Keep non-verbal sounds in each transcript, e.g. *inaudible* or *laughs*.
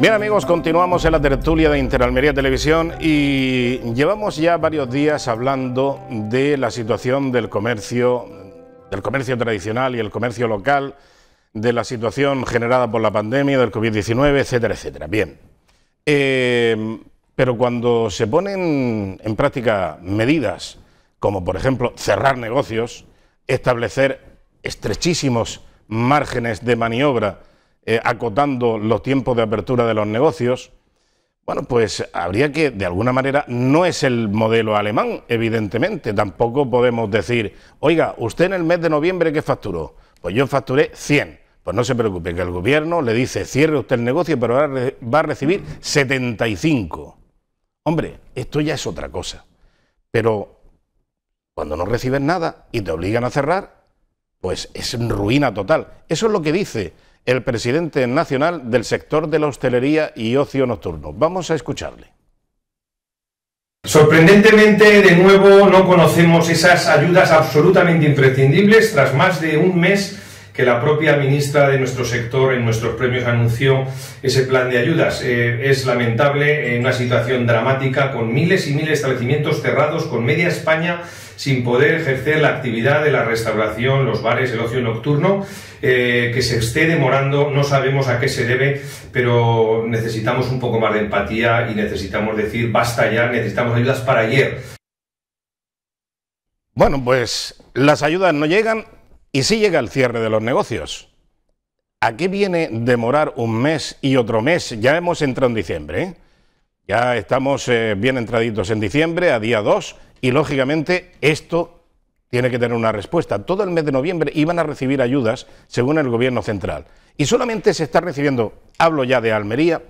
Bien amigos, continuamos en la tertulia de Interalmería Televisión y llevamos ya varios días hablando de la situación del comercio, del comercio tradicional y el comercio local, de la situación generada por la pandemia, del COVID-19, etcétera, etcétera. Bien, em, pero cuando se ponen en práctica medidas como por ejemplo cerrar negocios, establecer estrechísimos márgenes de maniobra, eh, acotando los tiempos de apertura de los negocios. Bueno, pues habría que, de alguna manera, no es el modelo alemán, evidentemente. Tampoco podemos decir, oiga, usted en el mes de noviembre, ¿qué facturó? Pues yo facturé 100. Pues no se preocupe, que el gobierno le dice, cierre usted el negocio, pero ahora va a recibir 75. Hombre, esto ya es otra cosa. Pero cuando no recibes nada y te obligan a cerrar, pues es ruina total. Eso es lo que dice el presidente nacional del sector de la hostelería y ocio nocturno. Vamos a escucharle. Sorprendentemente, de nuevo, no conocemos esas ayudas absolutamente imprescindibles tras más de un mes la propia ministra de nuestro sector en nuestros premios anunció ese plan de ayudas. Eh, es lamentable en eh, una situación dramática con miles y miles de establecimientos cerrados, con media España sin poder ejercer la actividad de la restauración, los bares, el ocio nocturno, eh, que se esté demorando, no sabemos a qué se debe, pero necesitamos un poco más de empatía y necesitamos decir basta ya, necesitamos ayudas para ayer. Bueno, pues las ayudas no llegan, y si llega el cierre de los negocios, ¿a qué viene demorar un mes y otro mes? Ya hemos entrado en diciembre, ¿eh? ya estamos eh, bien entraditos en diciembre, a día 2, y lógicamente esto tiene que tener una respuesta. Todo el mes de noviembre iban a recibir ayudas según el gobierno central. Y solamente se está recibiendo, hablo ya de Almería,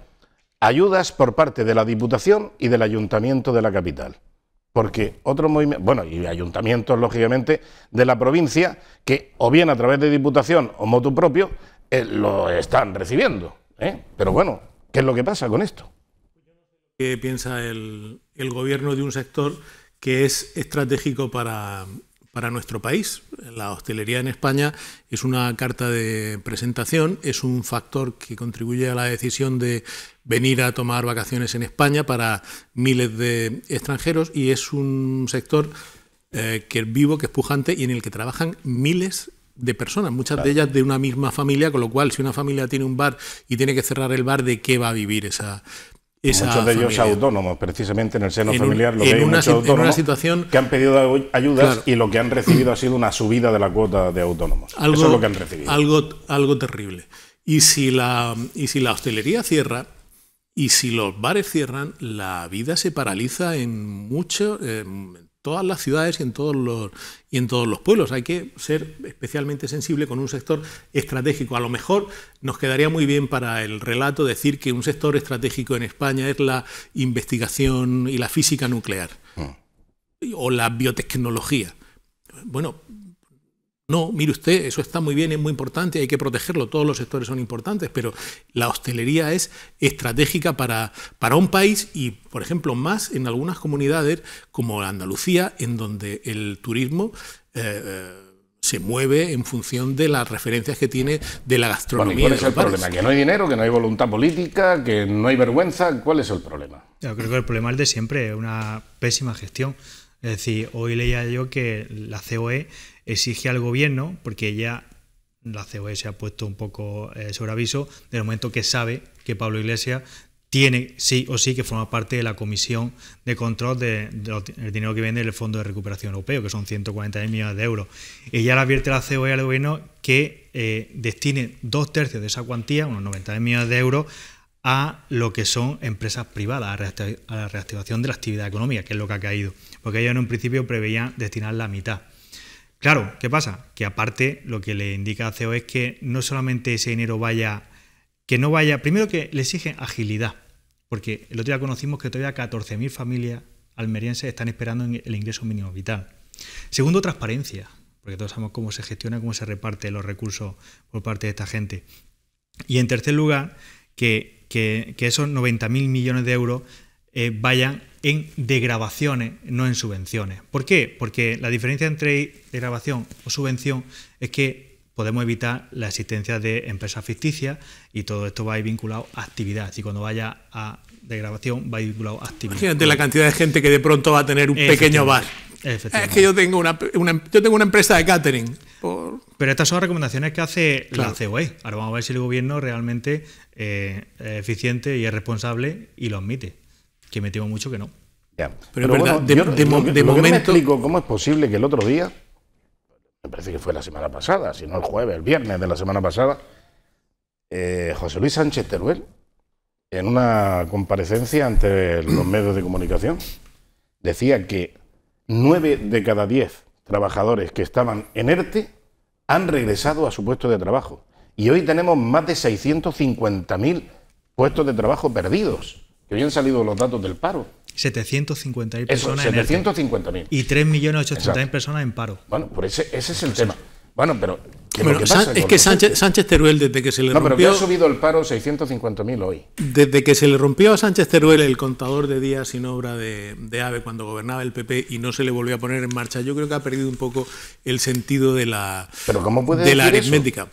ayudas por parte de la Diputación y del Ayuntamiento de la capital porque otros movimientos, bueno, y ayuntamientos, lógicamente, de la provincia, que o bien a través de diputación o motu propio, eh, lo están recibiendo. ¿eh? Pero bueno, ¿qué es lo que pasa con esto? ¿Qué piensa el gobierno de un sector que es estratégico para para nuestro país. La hostelería en España es una carta de presentación, es un factor que contribuye a la decisión de venir a tomar vacaciones en España para miles de extranjeros y es un sector eh, que es vivo, que es pujante y en el que trabajan miles de personas, muchas de ellas de una misma familia, con lo cual si una familia tiene un bar y tiene que cerrar el bar, ¿de qué va a vivir esa, muchos de ellos autónomos, precisamente en el seno familiar, lo que hay una, muchos autónomos situación, que han pedido ayudas y lo que han recibido ha sido una subida de la cuota de autónomos. Eso es lo que han recibido. Algo, algo terrible. Y si, la, y si la hostelería cierra y si los bares cierran, la vida se paraliza en muchos todas las ciudades y en todos los, y en todos los pueblos. Hay que ser especialmente sensible con un sector estratégico. A lo mejor nos quedaría muy bien para el relato decir que un sector estratégico en España es la investigación y la física nuclear ah. o la biotecnología. Bueno, no, mire usted, eso está muy bien, es muy importante, hay que protegerlo, todos los sectores son importantes, pero la hostelería es estratégica para, para un país y, por ejemplo, más en algunas comunidades como Andalucía, en donde el turismo... Eh, eh, se mueve en función de las referencias que tiene de la gastronomía. ¿Cuál es el problema? ¿Que no hay dinero, que no hay voluntad política, que no hay vergüenza? ¿Cuál es el problema? Yo creo que el problema es de siempre, una pésima gestión. Es decir, hoy leía yo que la COE exige al gobierno, porque ya la COE se ha puesto un poco eh, sobre aviso, del momento que sabe que Pablo Iglesias tiene sí o sí que forma parte de la comisión de control del dinero que viene el Fondo de Recuperación Europeo, que son 140 millones de euros. Y ya le advierte la COE al gobierno que eh, destine dos tercios de esa cuantía, unos 90 millones de euros, a lo que son empresas privadas, a la reactivación de la actividad económica, que es lo que ha caído. Porque ellos en un principio preveían destinar la mitad. Claro, ¿qué pasa? Que aparte lo que le indica a CEO es que no solamente ese dinero vaya, que no vaya, primero que le exigen agilidad, porque el otro día conocimos que todavía 14.000 familias almerienses están esperando el ingreso mínimo vital. Segundo, transparencia, porque todos sabemos cómo se gestiona, cómo se reparte los recursos por parte de esta gente. Y en tercer lugar, que, que, que esos 90.000 millones de euros eh, vayan en degrabaciones, no en subvenciones. ¿Por qué? Porque la diferencia entre degrabación o subvención es que podemos evitar la existencia de empresas ficticias y todo esto va a vinculado a actividad. y cuando vaya a degrabación va a vinculado a actividad. Imagínate la cantidad de gente que de pronto va a tener un pequeño bar. Es que yo tengo una, yo tengo una empresa de catering. Pero estas son recomendaciones que hace la COE. Ahora vamos a ver si el gobierno realmente eh, es eficiente y es responsable y lo admite que me temo mucho que no. Pero, de, momento... cómo es posible que el otro día, me parece que fue la semana pasada, si no el jueves, el viernes de la semana pasada, eh, José Luis Sánchez Teruel, en una comparecencia ante los medios de comunicación, decía que nueve de cada diez trabajadores que estaban en ERTE han regresado a su puesto de trabajo. Y hoy tenemos más de 650.000 puestos de trabajo perdidos que hoy salido los datos del paro. 750.000 personas 750 en Y 3.800.000 personas en paro. Bueno, por ese, es el tema. Bueno, pero... es que Sánchez, Teruel, desde que se le no, rompió... pero ha subido el paro 650.000 hoy. Desde que se le rompió a Sánchez Teruel el contador de días sin obra de, AVE cuando gobernaba el PP y no se le volvió a poner en marcha, yo creo que ha perdido un poco el sentido de la, ¿Pero de la aritmética.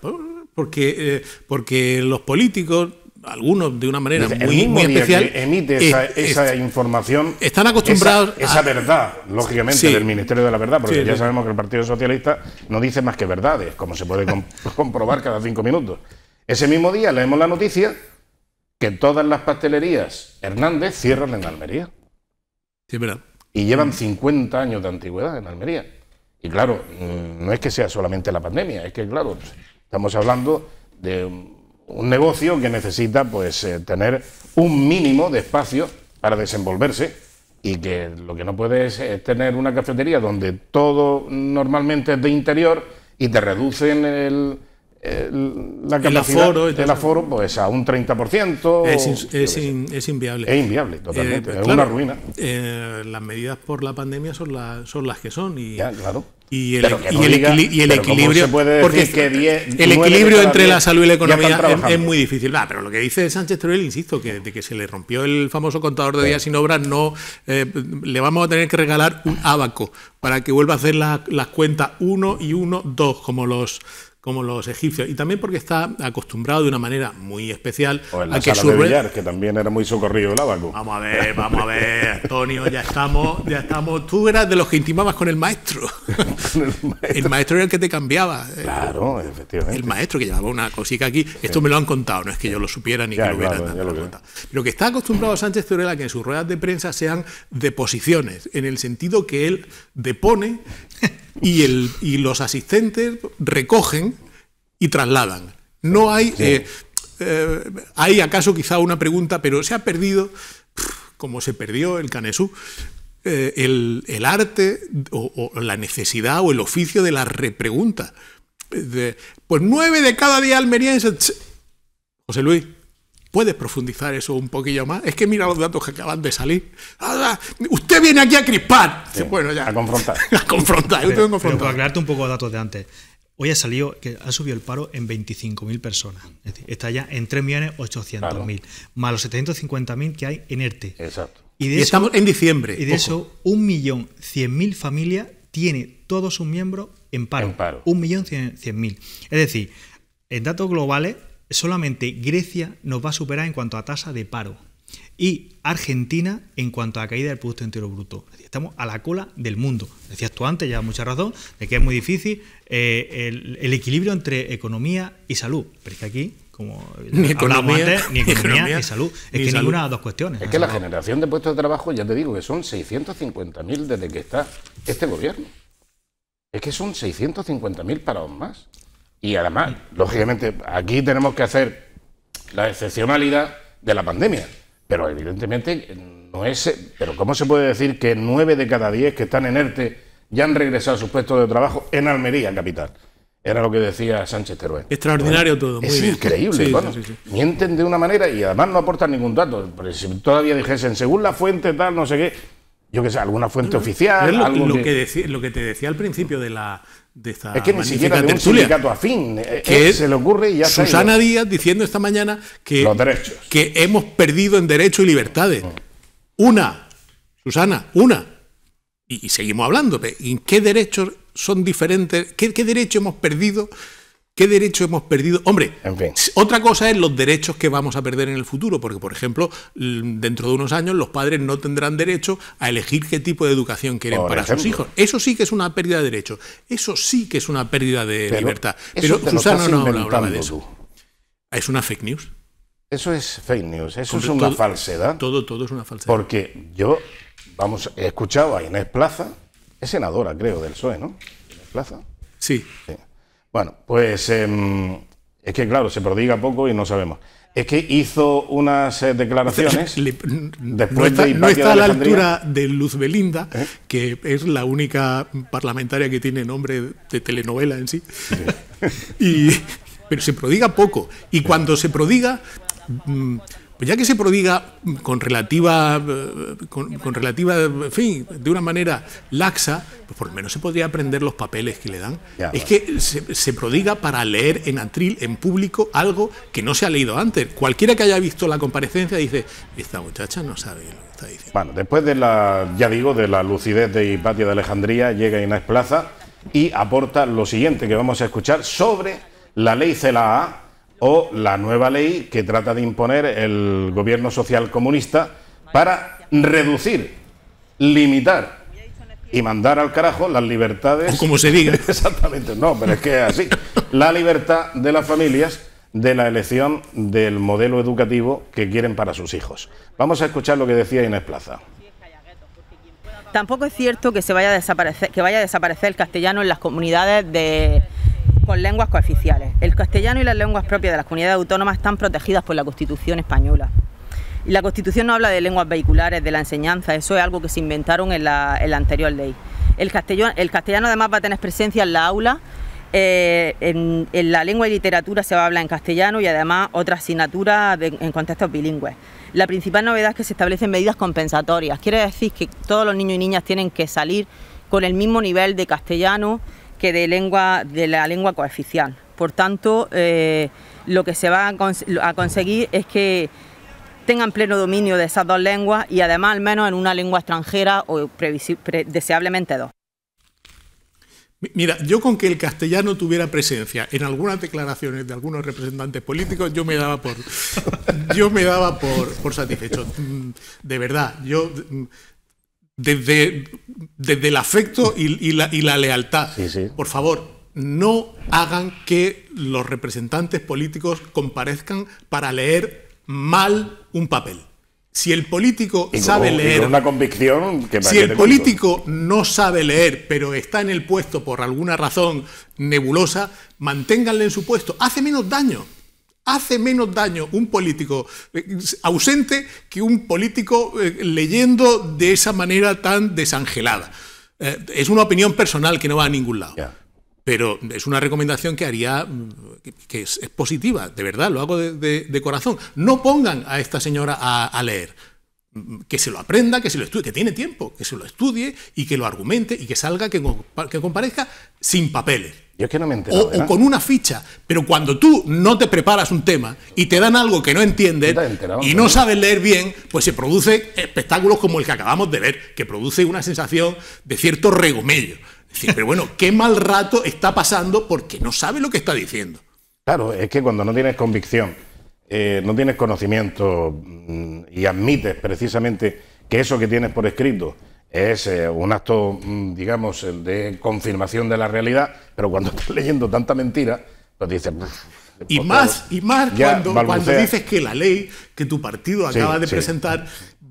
Porque, eh, porque los políticos algunos de una manera muy, el mismo muy especial. Que emite eh, esa, información. Están acostumbrados. Esa, verdad, lógicamente, del Ministerio de la Verdad, porque ya sabemos que el Partido Socialista no dice más que verdades, como se puede *laughs* comprobar cada cinco minutos. Ese mismo día leemos la noticia que todas las pastelerías Hernández cierran en Almería. Sí, verdad. Y llevan 50 años de antigüedad en Almería. Y claro, mm, no es que sea solamente la pandemia, es que, claro, estamos hablando de un negocio que necesita pues eh, tener un mínimo de espacio para desenvolverse y que lo que no puede es eh, tener una cafetería donde todo normalmente es de interior y te reducen el, la el aforo, el aforo pues a un 30%. Es, es, inviable. Es inviable, eh, totalmente. es pues, una ruina. Eh, las medidas por la pandemia son, son las que son. Y, claro. Y el, y el, equilibrio. porque el equilibrio entre la salud y la economía es, muy difícil. pero lo que dice Sánchez Teruel, insisto, que de que se le rompió el famoso contador de días sin obras, no eh, le vamos a tener que regalar un abaco para que vuelva a hacer las cuentas 1 y 1, 2, como los como los egipcios, y también porque está acostumbrado de una manera muy especial a que sala de que también era muy socorrido el abaco. Vamos a ver, vamos a ver, Antonio, ya estamos, ya estamos. Tú eras de los que intimabas con el maestro. *laughs* el, maestro. el era el que te cambiaba. Claro, efectivamente. El maestro que llevaba una cosita aquí. Esto me lo han contado, no es que yo lo supiera ni que lo hubiera claro, lo que está acostumbrado Sánchez Teorela que en sus ruedas de prensa sean deposiciones, en el sentido que él depone y, el, y los asistentes recogen y trasladan. No hay... Eh, eh, hay acaso quizá una pregunta, pero se ha perdido, como se perdió el Canesú, eh, el, arte o, la necesidad o el oficio de la repregunta. pues nueve de cada día almerienses... José Luis, ¿Puedes profundizar eso un poquillo más? Es que mira los datos que acaban de salir. usted viene aquí a crispar. bueno, ya. A confrontar. *laughs* a confrontar. Yo para aclararte un poco los datos de antes. Hoy ha salido que ha subido el paro en 25.000 personas. Es decir, está ya en 3.800.000, más los 750.000 que hay en ERTE. E. Exacto. Y, estamos en diciembre. Y de eso, 1.100.000 familias tiene todos sus miembros en paro. En paro. 1.100.000. Es decir, en datos globales solamente Grecia nos va a superar en cuanto a tasa de paro y Argentina en cuanto a caída del Producto Bruto. Estamos a la cola del mundo. Decías tú antes, ya mucha razón, de que es muy difícil eh, el, equilibrio entre economía y salud. Pero es que aquí, como *laughs* ni economía, antes, ni economía, salud. Es que ninguna de las dos cuestiones. Es que la generación de puestos de trabajo, ya te digo, que son 650.000 desde que está este gobierno. Es que son 650.000 parados más. Y además, lógicamente, aquí tenemos que hacer la excepcionalidad de la pandemia. Pero evidentemente no es. Pero ¿cómo se puede decir que nueve de cada diez que están en ERTE ya han regresado a sus puestos de trabajo en Almería, capital? Era lo que decía Sánchez Teruel. Extraordinario todo. es increíble. mienten de una manera y además no aportan ningún dato. Porque si todavía dijesen, según la fuente tal, no sé qué, yo qué sé, alguna fuente oficial. lo que te decía al principio de la, es que ni siquiera de un sindicato afín eh, eh, que se le ocurre y ya Susana Díaz diciendo esta mañana que, que hemos perdido en derechos y libertades. Mm. Una, Susana, una. Y, seguimos hablando. ¿En qué derechos son diferentes? ¿Qué, qué derecho hemos perdido ¿Qué derecho hemos perdido? Hombre, otra cosa es los derechos que vamos a perder en el futuro, porque, por ejemplo, dentro de unos años los padres no tendrán derecho a elegir qué tipo de educación quieren para sus hijos. Eso sí que es una pérdida de derechos. Eso sí que es una pérdida de libertad. Pero Susana no habla de eso. Es una fake news. Eso es fake news, eso es una falsedad. Todo, todo es una falsedad. Porque yo, vamos, he escuchado a Inés Plaza, es senadora, creo, del PSOE, ¿no? Inés Plaza. sí. Bueno, pues em, es que claro, se prodiga poco y no sabemos. Es que hizo unas eh, declaraciones *laughs* después no está, no está a la altura de Luz Belinda, ¿Eh? que es la única parlamentaria que tiene nombre de telenovela en sí. *laughs* pero se prodiga poco. Y cuando se prodiga, mm, pues ya que se prodiga con relativa, eh, con, relativa, en fin, de una manera laxa, pues por lo menos se podría aprender los papeles que le dan. es que se, prodiga para leer en atril, en público, algo que no se ha leído antes. Cualquiera que haya visto la comparecencia dice, esta muchacha no sabe lo que está diciendo. Bueno, después de la, ya digo, de la lucidez de Hipatia de Alejandría, llega Inés Plaza y aporta lo siguiente que vamos a escuchar sobre la ley CELAA o la nueva ley que trata de imponer el gobierno social comunista para reducir, limitar y mandar al carajo las libertades. O como se diga. *laughs* Exactamente, no, pero es que es así. la libertad de las familias de la elección del modelo educativo que quieren para sus hijos. Vamos a escuchar lo que decía Inés Plaza. Tampoco es cierto que se vaya a desaparecer, que vaya a desaparecer el castellano en las comunidades de ...con lenguas cooficiales. El castellano y las lenguas propias de las comunidades autónomas están protegidas por la Constitución española. Y la Constitución no habla de lenguas vehiculares, de la enseñanza, eso es algo que se inventaron en la, anterior ley. El castellano, el castellano además va a tener presencia en la aula, eh, en, la lengua y literatura se va a hablar en castellano y además otras asignaturas en contextos bilingües. La principal novedad es que se establecen medidas compensatorias, quiere decir que todos los niños y niñas tienen que salir con el mismo nivel de castellano que de, lengua, de la lengua cooficial. Por tanto, eh, lo que se va a, conseguir es que tengan pleno dominio de esas dos lenguas y además al menos en una lengua extranjera o deseablemente dos. Mira, yo con que el castellano tuviera presencia en algunas declaraciones de algunos representantes políticos, yo me daba por, *laughs* yo me daba por, por satisfecho. Mm, de verdad, yo desde, el afecto y, la, lealtad. Por favor, no hagan que los representantes políticos comparezcan para leer mal un papel. Si el político sabe leer. una convicción que Si el político no sabe leer, pero está en el puesto por alguna razón nebulosa, manténganle en su puesto. Hace menos daño hace menos daño un político eh, ausente que un político eh, leyendo de esa manera tan desangelada. Eh, es una opinión personal que no va a ningún lado. Pero es una recomendación que haría, mm, que es, positiva, de verdad, lo hago de, corazón. No pongan a esta señora a leer que se lo aprenda, que se lo estudie, que tiene tiempo, que se lo estudie y que lo argumente y que salga, que, que comparezca sin papeles. Yo es que no me entero, o, con una ficha. Pero cuando tú no te preparas un tema y te dan algo que no entiendes y no sabes leer bien, pues se produce espectáculos como el que acabamos de ver, que produce una sensación de cierto regomello. Es decir, pero bueno, qué mal rato está pasando porque no sabe lo que está diciendo. Claro, es que cuando no tienes convicción eh, no tienes conocimiento mm, y admites precisamente que eso que tienes por escrito es eh, un acto, mm, digamos, de confirmación de la realidad, pero cuando *laughs* estás leyendo tanta mentira, pues dices... Pues y más, y más cuando, dices que la ley que tu partido acaba de presentar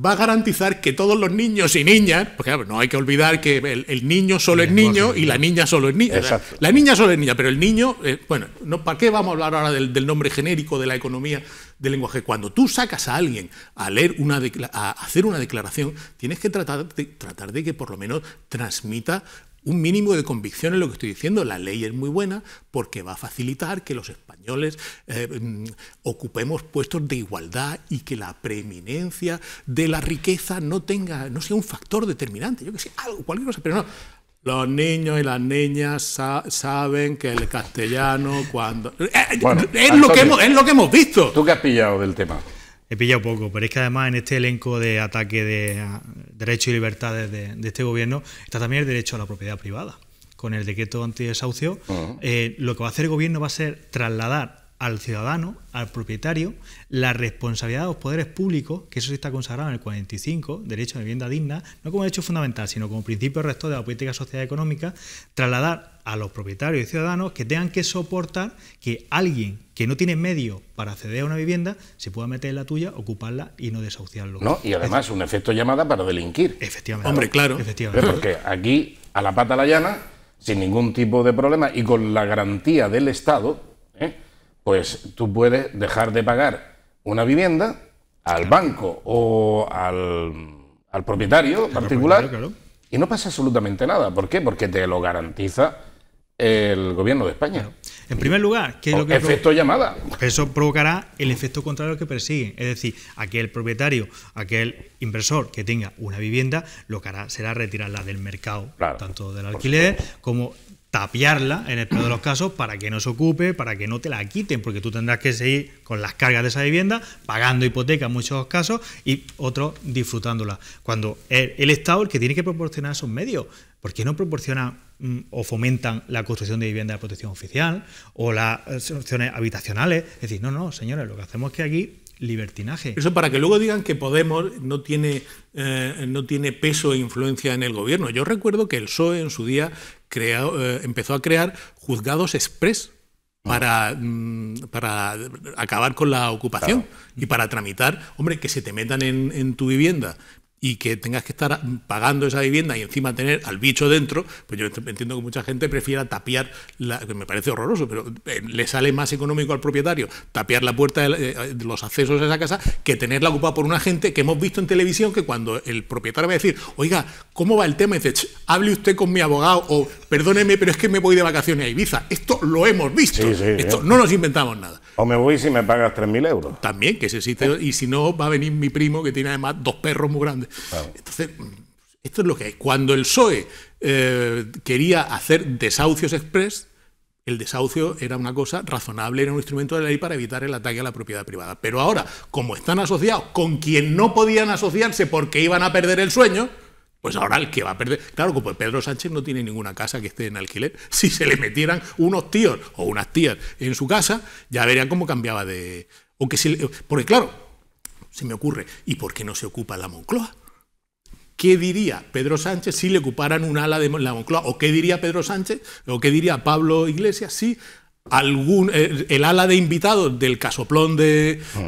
va a garantizar que todos los niños y niñas, porque no hay que olvidar que el, niño solo es niño y la niña solo es niña. La niña solo es niña, pero el niño, eh, bueno, no, ¿para qué vamos a hablar ahora del, nombre genérico de la economía del lenguaje? Cuando tú sacas a alguien a leer una a hacer una declaración, tienes que tratar tratar de que por lo menos transmita un mínimo de convicción en lo que estoy diciendo. La ley es muy buena porque va a facilitar que los españoles eh, mm, ocupemos puestos de igualdad y que la preeminencia de la riqueza no tenga, no sea un factor determinante. Yo que sé, algo, cualquier cosa, pero no. Los niños y las niñas saben que el castellano cuando... Eh, eh, es, lo que hemos, es lo que hemos visto. ¿Tú qué has pillado del tema? He pillado poco, pero es que además en este elenco de ataque de derechos y libertades de, este gobierno, está también el derecho a la propiedad privada. Con el decreto antidesahucio, ah. eh, lo que va a hacer el gobierno va a ser trasladar al ciudadano, al propietario, la responsabilidad de los poderes públicos, que eso sí está consagrado en el 45, derecho a vivienda digna, no como derecho fundamental, sino como principio rector de la política social y económica, trasladar a los propietarios y ciudadanos que tengan que soportar que alguien que no tiene medio para acceder a una vivienda se pueda meter en la tuya, ocuparla y no desahuciarlo. No, y además un efecto llamada para delinquir. Efectivamente. Hombre, claro. Efectivamente. Porque aquí, a la pata la llana, sin ningún tipo de problema y con la garantía del Estado, ¿eh? pues tú puedes dejar de pagar una vivienda al banco o al, al propietario particular claro, y no pasa absolutamente nada. ¿Por qué? Porque te lo garantiza el gobierno de España. En primer lugar, que efecto llamada. Eso provocará el efecto contrario que persigue. Es decir, aquel propietario, aquel inversor que tenga una vivienda, lo que hará será retirarla del mercado, tanto del alquiler como tapiarla en el peor de los casos para que no se ocupe, para que no te la quiten, porque tú tendrás que seguir con las cargas de esa vivienda, pagando hipoteca en muchos casos y otros disfrutándola. Cuando el, el Estado el que tiene que proporcionar esos medios, ¿por qué no proporciona mm, o fomentan la construcción de vivienda de protección oficial o las soluciones eh, habitacionales? Es decir, no, no, señores, lo que hacemos es que aquí libertinaje. Eso para que luego digan que Podemos no tiene, eh, no tiene peso e influencia en el gobierno. Yo recuerdo que el PSOE en su día eh, empezó a crear juzgados express para, mm, para, acabar con la ocupación y para tramitar, hombre, que se te metan en, en, tu vivienda, y que tengas que estar pagando esa vivienda y encima tener al bicho dentro, pues yo entiendo que mucha gente prefiera tapiar, me parece horroroso, pero eh, le sale más económico al propietario tapiar la puerta eh, de, los accesos a esa casa que tenerla ocupada por una gente que hemos visto en televisión que cuando el propietario va a decir, oiga, ¿cómo va el tema? dice, hable usted con mi abogado o perdóneme, pero es que me voy de vacaciones a Ibiza. Esto lo hemos visto, esto no nos inventamos nada. O me voy si me pagas 3.000 euros. También, que se existe. Y si no, va a venir mi primo, que tiene además dos perros muy grandes. Entonces, esto es lo que hay. Cuando el PSOE eh, quería hacer desahucios express, el desahucio era una cosa razonable, era un instrumento de ley para evitar el ataque a la propiedad privada. Pero ahora, como están asociados con quien no podían asociarse porque iban a perder el sueño, pues ahora el que va a perder. Claro, como Pedro Sánchez no tiene ninguna casa que esté en alquiler. *laughs* Si se le metieran unos tíos o unas tías en su casa, ya verían cómo cambiaba de. Porque, claro, se me ocurre, ¿y por qué no se ocupa la Moncloa? ¿Qué diría Pedro Sánchez si le ocuparan un ala de la Moncloa? ¿O qué diría Pedro Sánchez? ¿O qué diría Pablo Iglesias si algún, eh, el, ala de invitados del casoplón ah.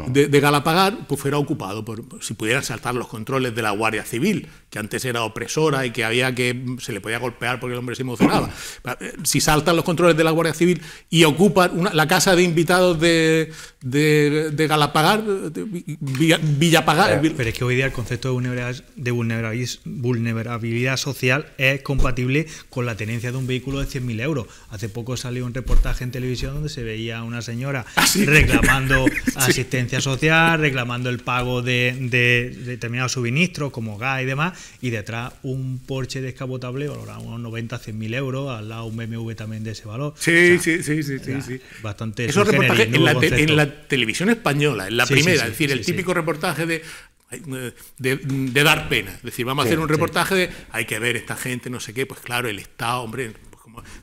de, Galapagar pues fuera ocupado por si pudieran saltar los controles de la Guardia Civil, que antes era opresora y que había que mm, se le podía golpear porque el hombre se emocionaba. Ah. *clears throat* Eh, si saltan los controles de la Guardia Civil y ocupan la casa de invitados de, Galapagar, Villapagar. Pero, es que hoy día el concepto de vulnerabilidad, social es compatible con la tenencia de un vehículo de 100.000 euros. Hace poco salió un reportaje en televisión donde se veía una señora ah, reclamando *laughs* asistencia social, reclamando el pago de, de, determinados suministros como gas y demás, y detrás un Porsche descapotable valorado unos 90, 100 mil euros, al lado un BMW también de ese valor. Sí, sí, sí, sí, sí, Bastante. Esos en la, televisión española, en la primera, es decir, el típico reportaje eh, de de, dar pena. Es decir, vamos a hacer un reportaje de hay que ver esta gente, no sé qué, pues claro, el Estado, hombre,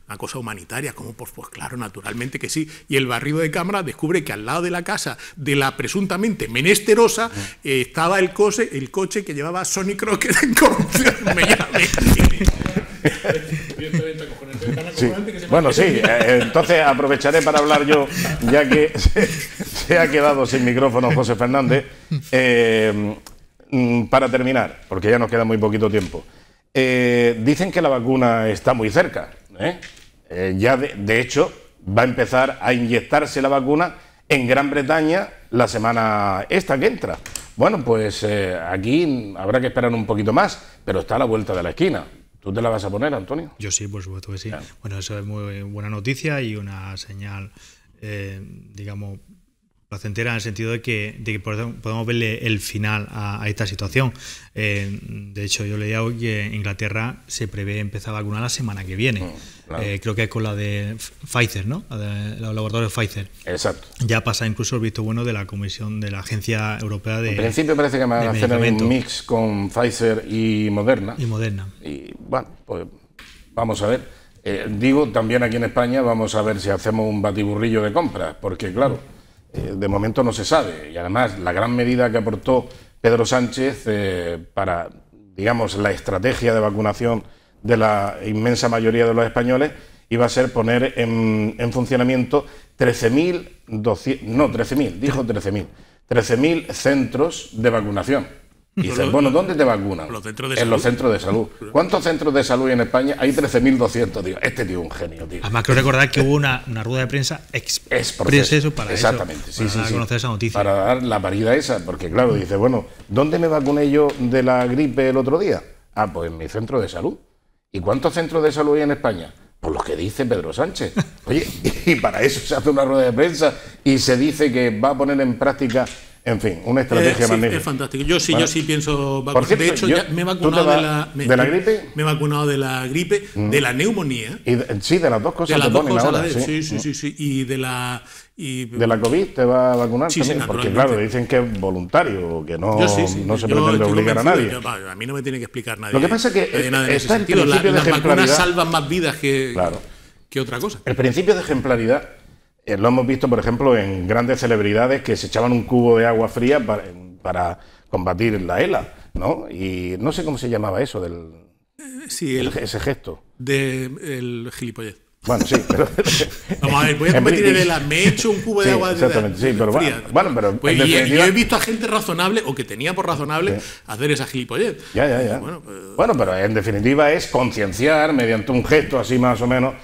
una cosa humanitaria, como pues, claro, naturalmente que sí. Y el barrido de cámara descubre que al lado de la casa de la presuntamente menesterosa eh, estaba el, coche el coche que llevaba Sonny Crocker en corrupción. Bueno, sí, eh, entonces aprovecharé para hablar yo, ya que *laughs* se, ha quedado sin micrófono José Fernández. Eh, para terminar, porque ya nos queda muy poquito tiempo, dicen que la vacuna está muy cerca. ¿Eh? Eh, ya de, hecho va a empezar a inyectarse la vacuna en Gran Bretaña la semana esta que entra. Bueno, pues eh, aquí habrá que esperar un poquito más, pero está a la vuelta de la esquina. ¿Tú te la vas a poner, Antonio? Yo sí, por supuesto que sí. Bueno, eso es muy buena noticia y una señal, digamos, placentera en el sentido de que, podemos verle el final a, esta situación. Eh, de hecho, yo leía hoy que Inglaterra se prevé empezar a vacunar la semana que viene. Mm, eh, creo que es con la de Pfizer, ¿no? La de los laboratorios Pfizer. Exacto. Ya pasa incluso el visto bueno de la Comisión de la Agencia Europea de. En principio parece que van a hacer un mix con Pfizer y Moderna. Y Moderna. Y bueno, pues vamos a ver. Eh, digo, también aquí en España vamos a ver si hacemos un batiburrillo de compras, porque claro eh, de momento no se sabe. Y además, la gran medida que aportó Pedro Sánchez eh, para, digamos, la estrategia de vacunación de la inmensa mayoría de los españoles iba a ser poner en, funcionamiento no mil dijo 13.000, 13.000 centros de vacunación y bueno, ¿dónde te vacunan? en los centros de salud. ¿Cuántos centros de salud hay en España? Hay 13.200, tío. Este tío es un genio, tío. Además, quiero recordar que hubo una, rueda de prensa expresa es para Exactamente, sí, sí, dar Para dar la parida esa, porque claro, dice, bueno, ¿dónde me vacuné yo de la gripe el otro día? Ah, pues en mi centro de salud. ¿Y cuántos centros de salud hay en España? Por pues lo que dice Pedro Sánchez. *laughs* Oye, y para eso se hace una rueda de prensa y se dice que va a poner en práctica en fin, una eh, estrategia eh, Es fantástico. Yo sí, yo sí pienso vacunar. de hecho, ya me he vacunado de la, de la, gripe. Me he vacunado de la gripe, mm. de la neumonía. sí, de las dos cosas. De las dos cosas la sí, sí, sí, sí, Y de la. Y, de la COVID te va a vacunar sí, también, porque claro, dicen que es voluntario, que no, no se pretende obligar a nadie. a mí no me tiene que explicar nadie. Lo que pasa es que eh, de las vacunas salvan más vidas que, claro. que otra cosa. El principio de ejemplaridad eh, lo hemos visto, por ejemplo, en grandes celebridades que se echaban un cubo de agua fría para, combatir la ELA, ¿no? Y no sé cómo se llamaba eso, del, ese gesto. Del el Bueno, sí, pero. *laughs* Vamos a ver, voy a competir en hela, Me he hecho un cubo de agua de Exactamente, sí, pero bueno, pero. Pues yo he visto a gente razonable, o que tenía por razonable, hacer esa gilipollez. Ya, ya, ya. Pues bueno, pero en definitiva es concienciar mediante un gesto así más o menos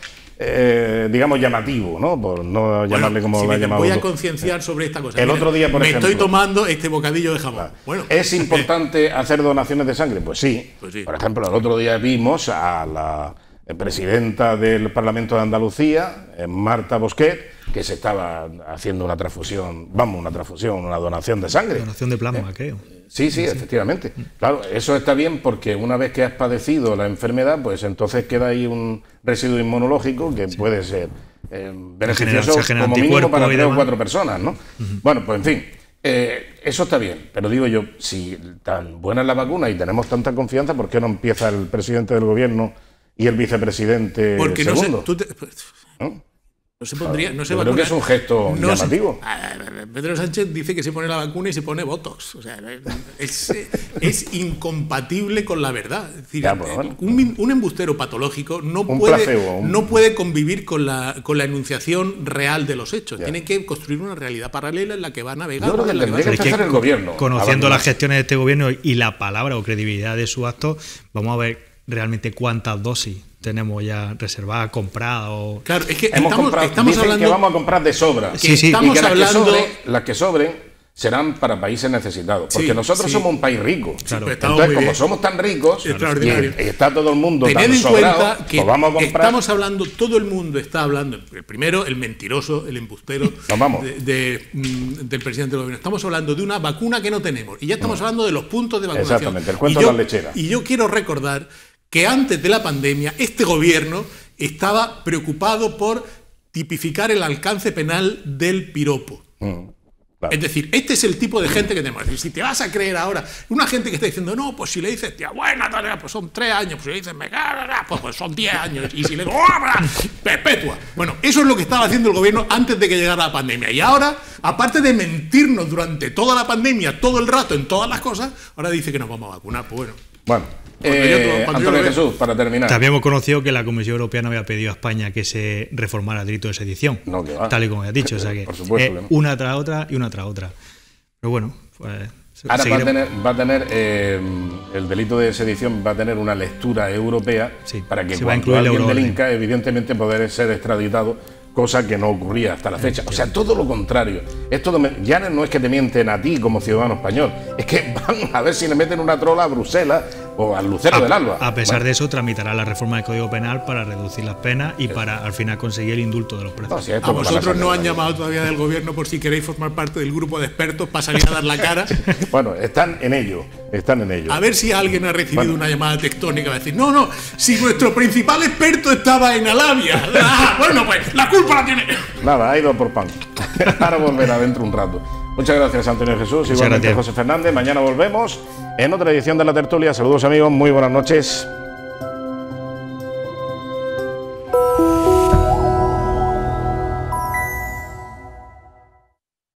eh, digamos, llamativo, ¿no? Por no llamarle como lo Voy a concienciar sobre esta cosa. El otro día, por me estoy tomando este bocadillo de jamón. Bueno. ¿Es importante *laughs* hacer donaciones de sangre? Pues, pues sí. Por ejemplo, el otro día vimos a la presidenta del Parlamento de Andalucía, eh, Marta Bosquet, que se estaba haciendo una transfusión, vamos, una transfusión, una donación de sangre. Donación de plasma, eh, creo. Sí, sí, efectivamente. Mm. Claro, eso está bien porque una vez que has padecido la enfermedad, pues entonces queda ahí un residuo inmunológico que puede ser eh, beneficioso como mínimo para tres o cuatro personas, ¿no? Bueno, pues en fin, eh, eso está bien, pero digo yo, si tan buena es la vacuna y tenemos tanta confianza, ¿por qué no empieza el presidente del gobierno y el vicepresidente Porque segundo? No sé, tú no se pondría, no se creo que es un gesto ah, eh, eh, eh, Pedro Sánchez dice que se pone la vacuna y se pone votos. es, incompatible con la verdad. Pues un, embustero patológico no puede, no puede convivir con la, con la enunciación real de los hechos. Tiene que construir una realidad paralela en la que va a navegar. el gobierno. Conociendo las gestiones de este gobierno y la palabra o credibilidad de su acto, vamos a ver realmente cuántas dosis tenemos ya reservada, comprado. Claro, es que estamos, que vamos a comprar de sobra. Sí, Estamos que hablando las que, sobren, serán para países necesitados, porque nosotros somos un país rico. Entonces, como somos tan ricos y, está todo el mundo Tened tan en cuenta pues que vamos Estamos hablando, todo el mundo está hablando. El primero, el mentiroso, el embustero *laughs* vamos. De, de, mm, del presidente del gobierno. Estamos hablando de una vacuna que no tenemos y ya estamos hablando de los puntos de vacunación. Exactamente, el cuento de la lechera. Y yo quiero recordar que antes de la pandemia este gobierno estaba preocupado por tipificar el alcance penal del piropo. Mm, es decir, este es el tipo de gente que tenemos. si te vas a creer ahora, una gente que está diciendo, no, pues si le dices, tía, buena, pues son tres años, pues si le dices, me pues, pues son diez años, y si le digo, oh, ah, perpetua. Bueno, eso es lo que estaba haciendo el gobierno antes de que llegara la pandemia. Y ahora, aparte de mentirnos durante toda la pandemia, todo el rato, en todas las cosas, ahora dice que nos vamos a vacunar. Pues bueno. Bueno. Eh, para terminar. También hemos conocido que la Comisión Europea no había pedido a España que se reformara el delito de sedición, tal y como has dicho. *laughs* Eh, una tras otra y una tras otra. Pero bueno, pues, Ahora va a tener, eh, el delito de sedición va a tener una lectura europea para que cuando alguien delinca, evidentemente, poder ser extraditado, cosa que no ocurría hasta la fecha. O sea, todo lo contrario. Esto ya no es que te mienten a ti como ciudadano español, es que *laughs* van a ver si le meten una trola a Bruselas o al lucero del alba. A pesar de eso, tramitará la reforma del Código Penal para reducir las penas y para al final conseguir el indulto de los presos. a vosotros no han llamado todavía del gobierno por si queréis formar parte del grupo de expertos para salir a dar la cara. *laughs* bueno, están en ello, están en ello. A ver si alguien ha recibido una llamada tectónica para decir, no, no, si nuestro principal experto estaba en Alabia. *laughs* Ah, bueno, pues la culpa la tiene. Nada, ha ido por pan. *laughs* Ahora volverá dentro un rato. Muchas gracias, Antonio Jesús. y Igualmente, José Fernández. Mañana volvemos en otra edición de La Tertulia. Saludos, amigos. Muy buenas noches.